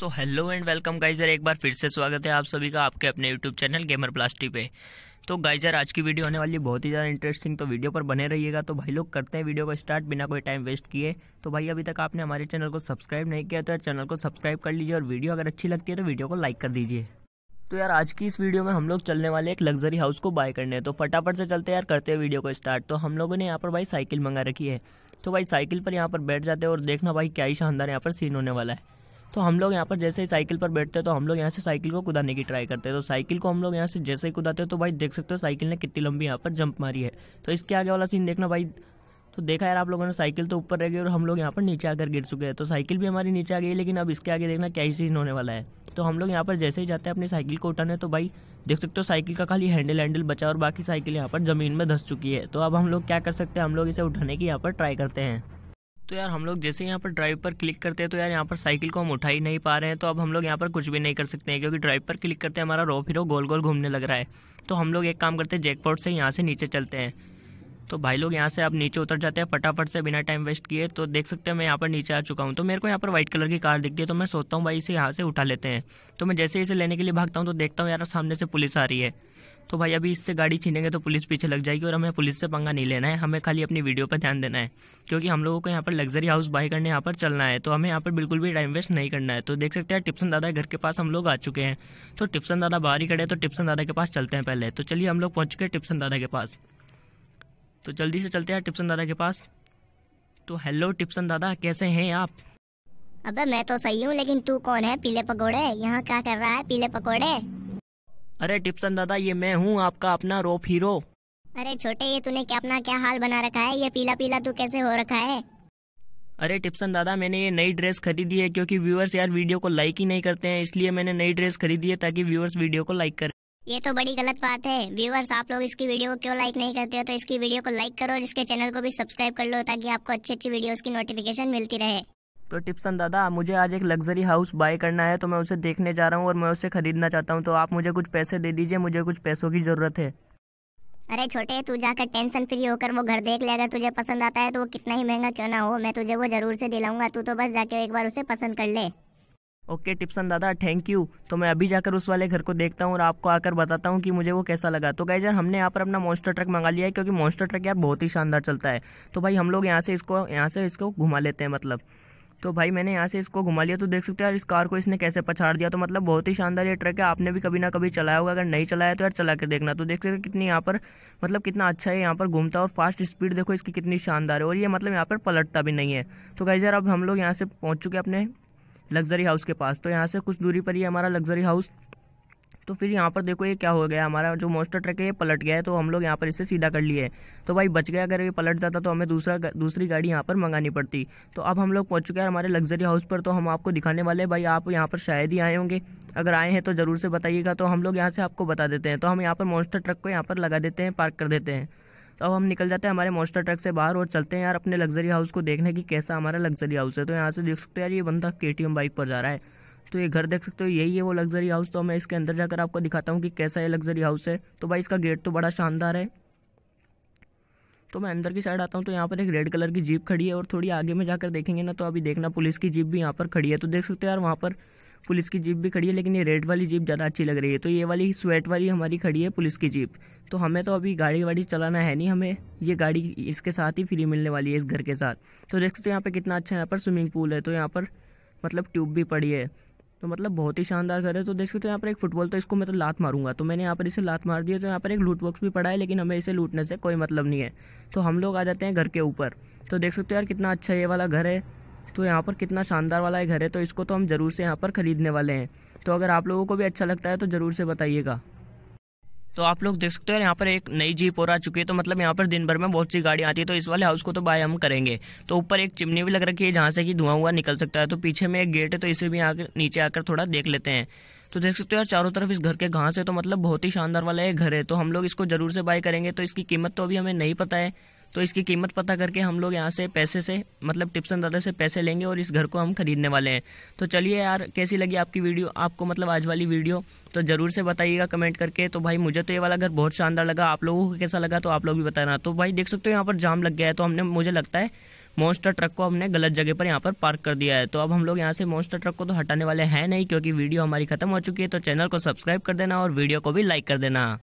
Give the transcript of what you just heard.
so hello and welcome guys एक बार फिर से स्वागत है आप सभी का आपके अपने यूट्यूब चैनल गेमर प्लास्टी पे तो गाइजर आज की वीडियो होने वाली बहुत ही ज़्यादा इंटरेस्टिंग तो वीडियो पर बने रहिएगा तो भाई लोग करते हैं वीडियो को स्टार्ट बिना कोई टाइम वेस्ट किए तो भाई अभी तक आपने हमारे चैनल को सब्सक्राइब नहीं किया तो यार चैनल को सब्सक्राइब कर लीजिए और वीडियो अगर अच्छी लगती है तो वीडियो को लाइक कर दीजिए तो यार आज की इस वीडियो में हम लोग चलने वाले एक लग्जरी हाउस को बाय करने हैं तो फटाफट से चलते यार करते हैं वीडियो को स्टार्ट तो हम लोगों ने यहाँ पर भाई साइकिल मंगा रखी है तो भाई साइकिल पर यहाँ पर बैठ जाते हैं और देखना भाई क्या ही शानदार यहाँ पर सीन होने वाला है तो हम लोग यहाँ पर जैसे ही साइकिल पर बैठते हैं तो हम लोग यहाँ से साइकिल को कुदाने की ट्राई करते हैं तो साइकिल को हम लोग यहाँ से जैसे ही कुदाते हैं तो भाई देख सकते हो साइकिल ने कितनी लंबी यहाँ पर जंप मारी है तो इसके आगे वाला सीन देखना भाई तो देखा यार आप लोगों ने साइकिल तो ऊपर रह गई और हम लोग यहाँ पर नीचे आकर गिर चुके हैं तो साइकिल भी हमारी नीचे आ गई लेकिन अब इसके आगे देखना क्या ही सीन होने वाला है तो हम लोग यहाँ पर जैसे ही जाते हैं अपनी साइकिल को उठाने तो भाई देख सकते हो साइकिल का खाली हैंडल हैंडल बचा और बाकी साइकिल यहाँ पर ज़मीन में धस चुकी है तो अब हम लोग क्या कर सकते हैं हम लोग इसे उठाने की यहाँ पर ट्राई करते हैं तो यार हम लोग जैसे यहाँ पर ड्राइव पर क्लिक करते हैं तो यार यहाँ पर साइकिल को हम उठा ही नहीं पा रहे हैं तो अब हम लोग यहाँ पर कुछ भी नहीं कर सकते हैं क्योंकि ड्राइव पर क्लिक करते हैं हमारा रो फिरो गोल गोल घूमने लग रहा है तो हम लोग एक काम करते हैं जैकपॉट से यहाँ से नीचे चलते हैं तो भाई लोग यहाँ से आप नीचे उतर जाते हैं फटाफट से बिना टाइम वेस्ट किए तो देख सकते हैं मैं यहाँ पर नीचे आ चुका हूँ तो मेरे को यहाँ पर व्हाइट कलर की कार दिखती है तो मैं सोचता हूँ भाई इसे यहाँ से उठा लेते हैं तो मैं जैसे इसे लेने के लिए भागता हूँ तो देखता हूँ यार सामने से पुलिस आ रही है तो भाई अभी इससे गाड़ी छीनेंगे तो पुलिस पीछे लग जाएगी और हमें पुलिस से पंगा नहीं लेना है हमें खाली अपनी वीडियो पर ध्यान देना है क्योंकि हम लोगों को यहाँ पर लग्जरी हाउस बाई करने यहाँ पर चलना है तो हमें यहाँ पर बिल्कुल भी टाइम वेस्ट नहीं करना है तो देख सकते हैं टिप्सन दादा घर के पास हम लोग आ चुके हैं तो टिप्सन दादा बाहर ही खड़े तो टिप्सन दादा के पास चलते हैं पहले तो चलिए हम लोग पहुँच चुके हैं टिप्सन दादा के पास तो जल्दी से चलते हैं टिप्सन दादा के पास तो हेलो टिप्सन दादा कैसे हैं आप अबे मैं तो सही हूँ लेकिन तू कौन है पीले पकोड़े यहाँ क्या कर रहा है पीले पकोड़े अरे टिप्सन दादा ये मैं हूँ आपका अपना रोप हीरो अरे छोटे ये तूने क्या अपना क्या हाल बना रखा है ये पीला पीला तू कैसे हो रखा है अरे टिप्सन दादा मैंने ये नई ड्रेस खरीदी है क्योंकि व्यूअर्स यार वीडियो को लाइक ही नहीं करते हैं इसलिए मैंने नई ड्रेस खरीदी है ताकि व्यूअर्स वीडियो को लाइक करें ये तो बड़ी गलत बात है व्यूअर्स आप लोग इसकी वीडियो को क्यों लाइक नहीं करते हो तो इसकी वीडियो को लाइक करो और इसके चैनल को भी सब्सक्राइब कर लो ताकि आपको अच्छी अच्छी वीडियोस की नोटिफिकेशन मिलती रहे तो टिप्सन दादा मुझे आज एक लग्जरी हाउस बाय करना है तो मैं उसे देखने जा रहा हूँ और मैं उसे ख़रीदना चाहता हूँ तो आप मुझे कुछ पैसे दे दीजिए मुझे कुछ पैसों की ज़रूरत है अरे छोटे तू जाकर टेंशन फ्री होकर वो घर देख ले अगर तुझे पसंद आता है तो वो कितना ही महंगा क्यों ना हो मैं तुझे वो ज़रूर से दिलाऊंगा तू तो बस जाके एक बार उसे पसंद कर ले ओके टिप्सन दादा थैंक यू तो मैं अभी जाकर उस वाले घर को देखता हूँ और आपको आकर बताता हूँ कि मुझे वो कैसा लगा तो गाइज यार हमने यहाँ पर अपना मॉन्स्टर ट्रक मंगा लिया है क्योंकि मॉन्स्टर ट्रक यार बहुत ही शानदार चलता है तो भाई हम लोग यहाँ से इसको यहाँ से इसको घुमा लेते हैं मतलब तो भाई मैंने यहाँ से इसको घुमा लिया तो देख सकते हो यार इस कार को इसने कैसे पछाड़ दिया तो मतलब बहुत ही शानदार ये ट्रक है आपने भी कभी ना कभी चलाया होगा अगर नहीं चलाया तो यार चला के देखना तो देख सकते हो कितनी यहाँ पर मतलब कितना अच्छा है यहाँ पर घूमता है और फास्ट स्पीड देखो इसकी कितनी शानदार है और ये मतलब यहाँ पर पलटता भी नहीं है तो कहीं यार अब हम लोग यहाँ से पहुँच चुके अपने लग्जरी हाउस के पास तो यहाँ से कुछ दूरी पर ही हमारा लग्जरी हाउस तो फिर यहाँ पर देखो ये क्या हो गया हमारा जो मोस्टर ट्रक है ये पलट गया है तो हम लोग यहाँ पर इसे सीधा कर लिए तो भाई बच गया अगर ये पलट जाता तो हमें दूसरा दूसरी गाड़ी यहाँ पर मंगानी पड़ती तो अब हम लोग पहुँच चुके हैं हमारे लग्जरी हाउस पर तो हम आपको दिखाने वाले हैं भाई आप यहाँ पर शायद ही आए होंगे अगर आए हैं तो ज़रूर से बताइएगा तो हम लोग यहाँ से आपको बता देते हैं तो हम यहाँ पर मोस्टर ट्रक को यहाँ पर लगा देते हैं पार्क कर देते हैं तो अब हम निकल जाते हैं हमारे मोस्टर ट्रक से बाहर और चलते हैं यार अपने लग्जरी हाउस को देखने की कैसा हमारा लग्जरी हाउस है तो यहाँ से देख सकते हो यार ये बंदा के बाइक पर जा रहा है तो ये घर देख सकते हो यही है वो लग्जरी हाउस तो मैं इसके अंदर जाकर आपको दिखाता हूँ कि कैसा ये लग्जरी हाउस है तो भाई इसका गेट तो बड़ा शानदार है तो मैं अंदर की साइड आता हूँ तो यहाँ पर एक रेड कलर की जीप खड़ी है और थोड़ी आगे में जाकर देखेंगे ना तो अभी देखना पुलिस की जीप भी यहाँ पर खड़ी है तो देख सकते हो यार वहाँ पर पुलिस की जीप भी खड़ी है लेकिन ये रेड वाली जीप ज़्यादा अच्छी लग रही है तो ये वाली स्वेट वाली हमारी खड़ी है पुलिस की जीप तो हमें तो अभी गाड़ी वाड़ी चलाना है नहीं हमें ये गाड़ी इसके साथ ही फ्री मिलने वाली है इस घर के साथ तो देख सकते हो यहाँ पर कितना अच्छा यहाँ पर स्विमिंग पूल है तो यहाँ पर मतलब ट्यूब भी पड़ी है तो मतलब बहुत ही शानदार घर है तो देख सकते हो यहाँ पर एक फुटबॉल तो इसको मैं तो लात मारूंगा तो मैंने यहाँ पर इसे लात मार दिया तो यहाँ पर एक लूट बॉक्स भी पड़ा है लेकिन हमें इसे लूटने से कोई मतलब नहीं है तो हम लोग आ जाते हैं घर के ऊपर तो देख सकते हो यार कितना अच्छा ये वाला घर है तो यहाँ पर कितना शानदार वाला घर है तो इसको तो हम ज़रूर से यहाँ पर ख़रीदने वाले हैं तो अगर आप लोगों को भी अच्छा लगता है तो ज़रूर से बताइएगा तो आप लोग देख सकते हो यहाँ पर एक नई जीप और आ चुकी है तो मतलब यहाँ पर दिन भर में बहुत सी गाड़ी आती है तो इस वाले हाउस को तो बाय हम करेंगे तो ऊपर एक चिमनी भी लग रखी है जहाँ से कि धुआं हुआ निकल सकता है तो पीछे में एक गेट है तो इसे भी आकर नीचे आकर थोड़ा देख लेते हैं तो देख सकते हो यार चारों तरफ इस घर के घास है तो मतलब बहुत ही शानदार वाला ये घर है तो हम लोग इसको जरूर से बाय करेंगे तो इसकी कीमत तो अभी हमें नहीं पता है तो इसकी कीमत पता करके हम लोग यहाँ से पैसे से मतलब टिप्सन दादा से पैसे लेंगे और इस घर को हम खरीदने वाले हैं तो चलिए यार कैसी लगी आपकी वीडियो आपको मतलब आज वाली वीडियो तो ज़रूर से बताइएगा कमेंट करके तो भाई मुझे तो ये वाला घर बहुत शानदार लगा आप लोगों को कैसा लगा तो आप लोग भी बताना तो भाई देख सकते हो यहाँ पर जाम लग गया है तो हमने मुझे लगता है मोस्टर ट्रक को हमने गलत जगह पर यहाँ पर पार्क कर दिया है तो अब हम लोग यहाँ से मोस्टर ट्रक को तो हटाने वाले हैं नहीं क्योंकि वीडियो हमारी खत्म हो चुकी है तो चैनल को सब्सक्राइब कर देना और वीडियो को भी लाइक कर देना